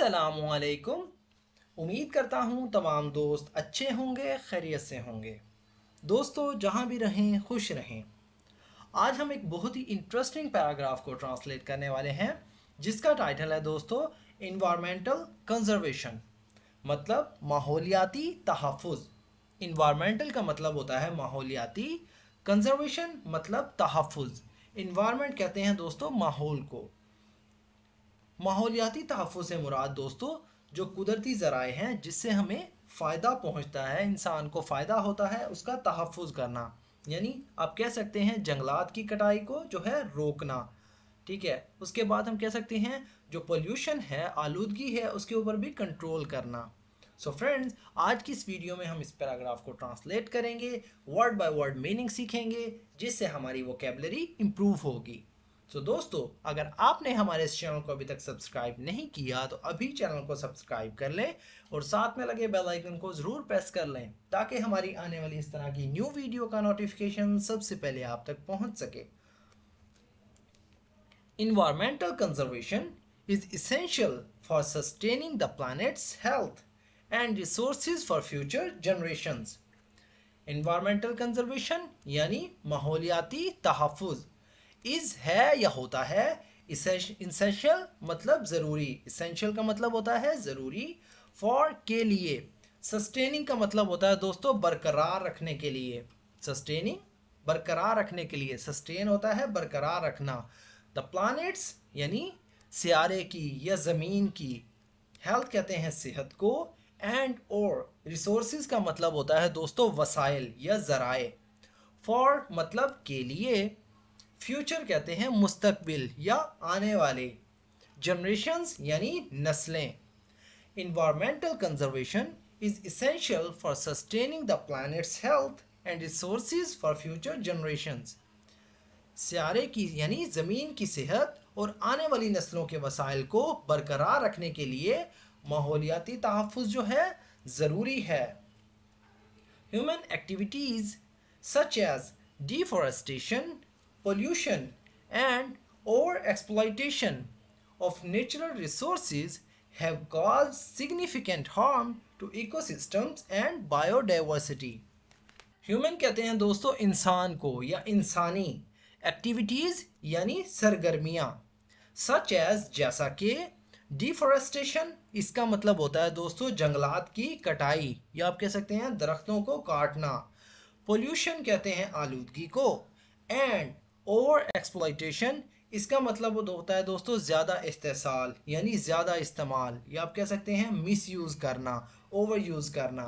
असलकुम उम्मीद करता हूँ तमाम दोस्त अच्छे होंगे खैरियत से होंगे दोस्तों जहाँ भी रहें खुश रहें आज हम एक बहुत ही इंटरेस्टिंग पैराग्राफ को ट्रांसलेट करने वाले हैं जिसका टाइटल है दोस्तों इन्वामेंटल कंजर्वेशन मतलब माहौलियाती तहफ़ इन्वामेंटल का मतलब होता है माहौलियाती कंजर्वेशन मतलब तहफ़ इन्वामेंट कहते हैं दोस्तों माहौल को माहौलियाती तहफ़ से मुराद दोस्तों जो कुदरती ज़राए हैं जिससे हमें फ़ायदा पहुंचता है इंसान को फ़ायदा होता है उसका तहफ़ करना यानी आप कह सकते हैं जंगलात की कटाई को जो है रोकना ठीक है उसके बाद हम कह सकते हैं जो पोल्यूशन है आलूदगी है उसके ऊपर भी कंट्रोल करना सो so फ्रेंड्स आज की इस वीडियो में हम इस पैराग्राफ को ट्रांसलेट करेंगे वर्ड बाय वर्ड मीनिंग सीखेंगे जिससे हमारी वोकेबलरी इम्प्रूव होगी तो दोस्तों अगर आपने हमारे इस चैनल को अभी तक सब्सक्राइब नहीं किया तो अभी चैनल को सब्सक्राइब कर लें और साथ में लगे बेल आइकन को ज़रूर प्रेस कर लें ताकि हमारी आने वाली इस तरह की न्यू वीडियो का नोटिफिकेशन सबसे पहले आप तक पहुंच सके environmental conservation is essential for sustaining the planet's health and resource for future generation environmental conservation यानी माहौलियाती तहफ़ इज है या होता है इसेंशियल मतलब ज़रूरी इसेंशियल का मतलब होता है ज़रूरी फॉर के लिए सस्टेनिंग का मतलब होता है दोस्तों बरकरार रखने के लिए सस्टेनिंग बरकरार रखने के लिए सस्टेन होता है बरकरार रखना द प्लानट्स यानी सियारे की या ज़मीन की हेल्थ कहते हैं सेहत को एंड और रिसोर्स का मतलब होता है दोस्तों वसाइल या ज़राए फॉर मतलब के लिए फ्यूचर कहते हैं मुस्तकबिल या आने वाले जनरेशन यानी नस्लें environmental conservation is essential for sustaining the planet's health and resource for future generation सियारे की यानी ज़मीन की सेहत और आने वाली नस्लों के वसाइल को बरकरार रखने के लिए माहौलियाती तहफ़ जो है ज़रूरी है human activities such as deforestation pollution, and over exploitation of natural resources have caused significant harm to ecosystems and biodiversity. human kehte hain dosto insaan ko ya insani activities yani sargarmiyan such as jaisa ke deforestation इसका मतलब होता है दोस्तों जंगलात की कटाई या आप कह सकते हैं दरख्तों को काटना पोल्यूशन कहते हैं आलूदगी को एंड ओवर एक्सप्लाइटेशन इसका मतलब वो होता है दोस्तों ज़्यादा इस्तेसाल यानी ज़्यादा इस्तेमाल या आप कह सकते हैं मिस यूज़ करना ओवर यूज़ करना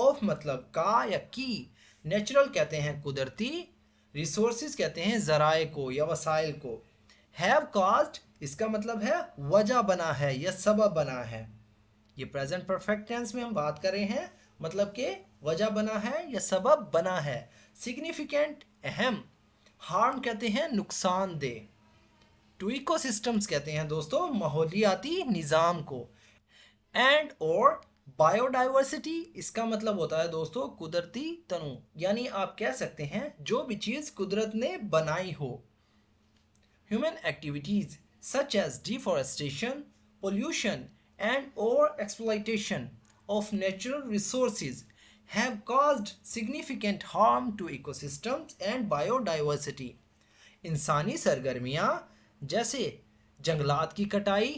ऑफ मतलब का या की नेचुरल कहते हैं कुदरती रिसोर्स कहते हैं ज़राए को या वसाइल को हैव कास्ट इसका मतलब है वजह बना है या सबब बना है ये प्रेजेंट परफेक्ट टेंस में हम बात कर रहे हैं मतलब कि वजह बना है या सबब बना है सिग्निफिकेंट अहम हार्म कहते हैं नुकसान दे टू इकोसिस्टम्स कहते हैं दोस्तों माहौलियाती निज़ाम को एंड और बायोडाइवर्सिटी इसका मतलब होता है दोस्तों कुदरती तनु यानी आप कह सकते हैं जो भी चीज़ कुदरत ने बनाई हो human activities such as deforestation pollution and और exploitation of natural resources have caused significant harm to ecosystems and biodiversity. इंसानी सरगर्मियाँ जैसे जंगलात की कटाई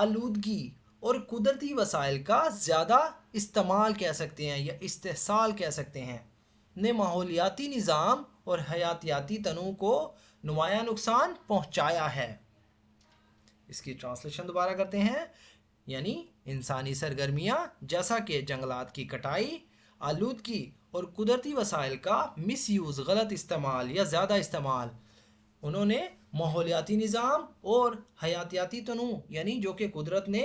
आलूदगी और कुदरती वसाइल का ज़्यादा इस्तेमाल कह सकते हैं या इस्तेसाल कह सकते हैं ने माहौलियाती निज़ाम और हयातियाती तनों को नुमाया नुकसान पहुँचाया है इसकी ट्रांसलेशन दोबारा करते हैं यानी इंसानी सरगर्मियाँ जैसा कि जंगलात की कटाई आलूदगी और कुदरती वसाइल का मिस यूज़ गलत इस्तेमाल या ज़्यादा इस्तेमाल उन्होंने माहौलियाती निज़ाम और हयातियाती तनु यानी जो कि कुदरत ने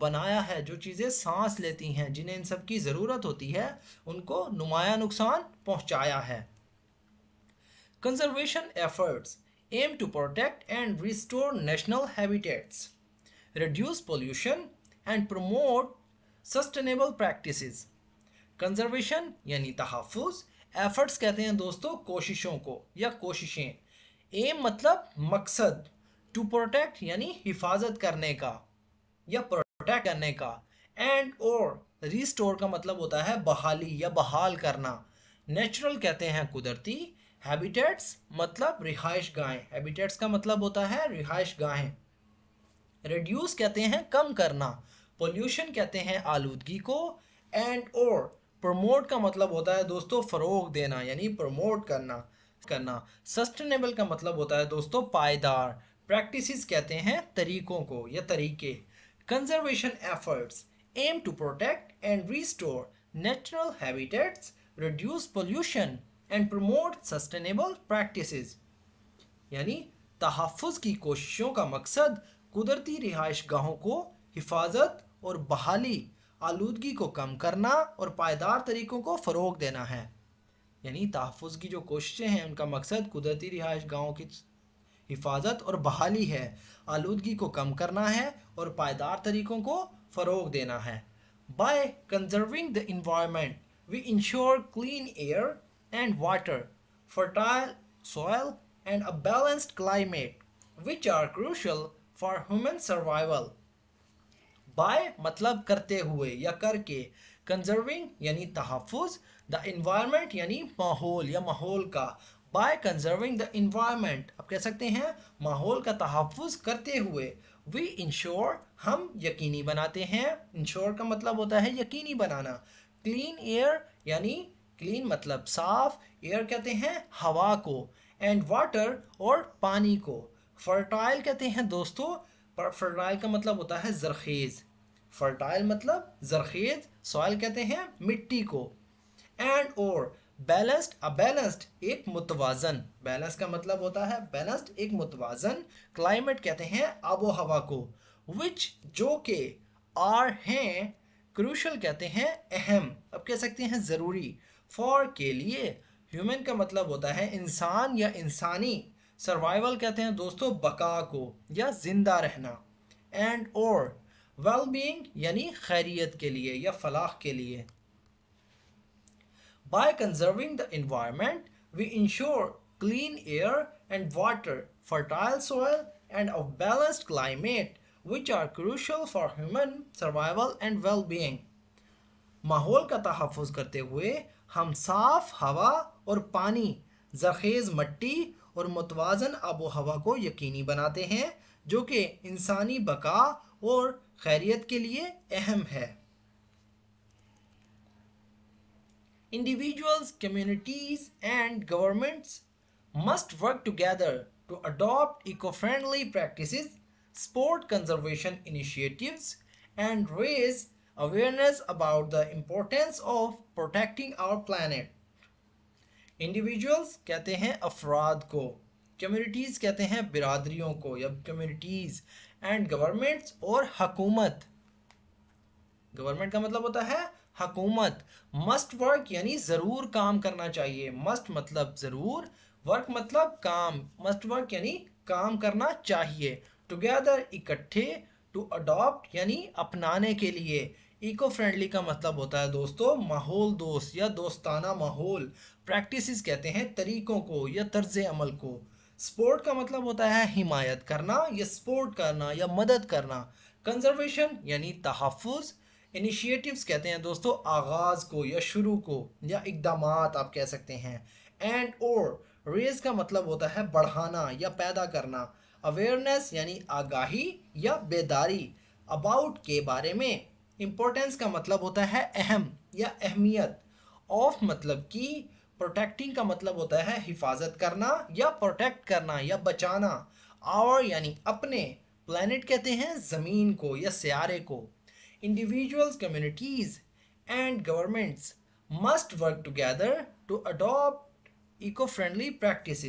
बनाया है जो चीज़ें सांस लेती हैं जिन्हें इन सब की ज़रूरत होती है उनको नुमाया नुकसान पहुँचाया है conservation efforts aim to protect and restore national habitats reduce pollution and promote sustainable practices conservation यानी तहफ़ एफर्ट्स कहते हैं दोस्तों कोशिशों को या कोशिशें एम मतलब मकसद टू प्रोटेक्ट यानी हिफाजत करने का या प्रोटेक्ट करने का एंड और रिस्टोर का मतलब होता है बहाली या बहाल करना नेचुरल कहते हैं कुदरती हैबिटेट्स मतलब रिहाइश गाहें हैबिटेट्स का मतलब होता है रिहाइश गाहें रिड्यूस कहते हैं कम करना पोल्यूशन कहते हैं आलूदगी को एंड और प्रमोट का मतलब होता है दोस्तों फ़रोग देना यानी प्रमोट करना करना सस्टेनेबल का मतलब होता है दोस्तों पायदार प्रैक्टिसेस कहते हैं तरीकों को या तरीके conservation efforts aim to protect and restore natural habitats reduce pollution and promote sustainable practices यानी तहफ़ की कोशिशों का मकसद कुदरती रिहाइश गाहों को हिफाजत और बहाली आलूदगी को कम करना और पायदार तरीक़ों को फ़रोग देना है यानी तहफ़ की जो कोशिशें हैं उनका मकसद कुदरती रिहाइश गाँव की हिफाजत और बहाली है आलूदगी को कम करना है और पायदार तरीक़ों को फ़रोग देना है by conserving the environment we ensure clean air and water fertile soil and a balanced climate which are crucial for human survival by मतलब करते हुए या करके कंजर्विंग यानी तहफ़ द इन्वायरमेंट यानी माहौल या माहौल का बाय कंजर्विंग द इन्वायरमेंट आप कह सकते हैं माहौल का तहफ़ करते हुए वी इंश्योर हम यकीनी बनाते हैं इंश्योर का मतलब होता है यकीनी बनाना क्लीन एयर यानी क्लीन मतलब साफ एयर कहते हैं हवा को एंड वाटर और पानी को फर्टाइल कहते हैं दोस्तों फर्टाइल का मतलब होता है जरखेज़ फर्टाइल मतलब जरखेज़ सॉइल कहते हैं मिट्टी को एंड और बैलेंस्ड अबैलेंस्ड एक मुतवाजन बैलेंस का मतलब होता है बैलेंस्ड एक मुतवाजन क्लाइमेट कहते हैं आबो हवा को विच जो के आर हैं क्रूशल कहते हैं अहम अब कह सकते हैं ज़रूरी फॉर के लिए ह्यूमन का मतलब होता है इंसान या इंसानी सर्वाइवल कहते हैं दोस्तों बका को या जिंदा रहना एंड और वेल बींग यानी खैरियत के लिए या फलाह के लिए by conserving the environment we ensure clean air and water fertile soil and a balanced climate which are crucial for human survival and well being माहौल का तहफ़ करते हुए हम साफ हवा और पानी जखेज़ मट्टी और मतवाजन आबो हवा को यकीनी बनाते हैं जो कि इंसानी बका और खैरियत के लिए अहम है individuals communities and governments must work together to adopt eco friendly practice sport conservation initiative and raise awareness about the importance of protecting our planet individuals कहते हैं अफराद को कम्युनिटीज़ कहते हैं बिरादरियों को या कम्युनिटीज़ एंड गवर्नमेंट्स और हकूमत गवर्नमेंट का मतलब होता है हकूमत मस्ट वर्क यानी ज़रूर काम करना चाहिए मस्ट मतलब ज़रूर वर्क मतलब काम मस्ट वर्क यानी काम करना चाहिए टुगेदर इकट्ठे टू अडॉप्ट यानी अपनाने के लिए इको फ्रेंडली का मतलब होता है दोस्तों माहौल दोस्त या दोस्ताना माहौल प्रैक्टिस कहते हैं तरीकों को या तर्ज अमल को स्पोर्ट का मतलब होता है हिमायत करना या स्पोर्ट करना या मदद करना कंजर्वेशन यानी तहफ़ इनिशिएटिव्स कहते हैं दोस्तों आगाज़ को या शुरू को या इकदाम आप कह सकते हैं एंड और रेज का मतलब होता है बढ़ाना या पैदा करना अवेयरनेस यानी आगाही या बेदारी अबाउट के बारे में इम्पोर्टेंस का मतलब होता है अहम या अहमियत ऑफ मतलब कि प्रोटेक्टिंग का मतलब होता है हिफाजत करना या प्रोटेक्ट करना या बचाना और यानी अपने प्लानट कहते हैं ज़मीन को या सियारे को individuals communities and governments must work together to adopt eco friendly practice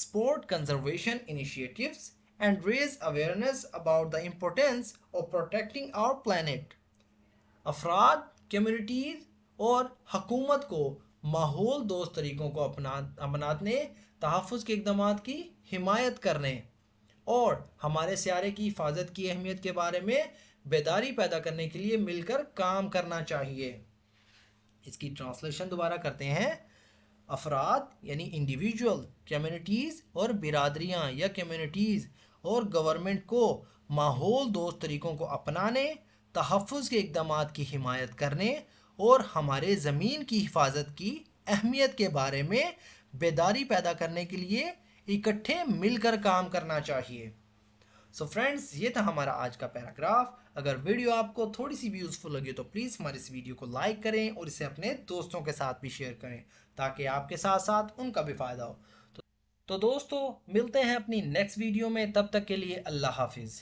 sport conservation initiatives and raise awareness about the importance of protecting our planet अफराद कम्यूनिटीज़ और हकूमत को माहौल दोस्त तरीक़ों को अपना अपनाने तहफ़ के इकदाम की हिमायत करने और हमारे स्यारे की हिफाजत की अहमियत के बारे में बेदारी पैदा करने के लिए मिलकर काम करना चाहिए इसकी ट्रांसलेशन दोबारा करते हैं अफराद यानी इंडिविजुअल कम्युनिटीज़ और बिरादरियाँ या कम्युनिटीज़ और गवर्नमेंट को माहौल दोस्त तरीक़ों को अपनाने तहफ़ के इकदाम की हिमायत करने और हमारे ज़मीन की हिफाजत की अहमियत के बारे में बेदारी पैदा करने के लिए इकट्ठे मिलकर काम करना चाहिए सो so फ्रेंड्स ये था हमारा आज का पैराग्राफ अगर वीडियो आपको थोड़ी सी भी यूज़फुल लगी तो प्लीज़ हमारे इस वीडियो को लाइक करें और इसे अपने दोस्तों के साथ भी शेयर करें ताकि आपके साथ साथ उनका भी फ़ायदा हो तो, तो दोस्तों मिलते हैं अपनी नेक्स्ट वीडियो में तब तक के लिए अल्लाह हाफिज़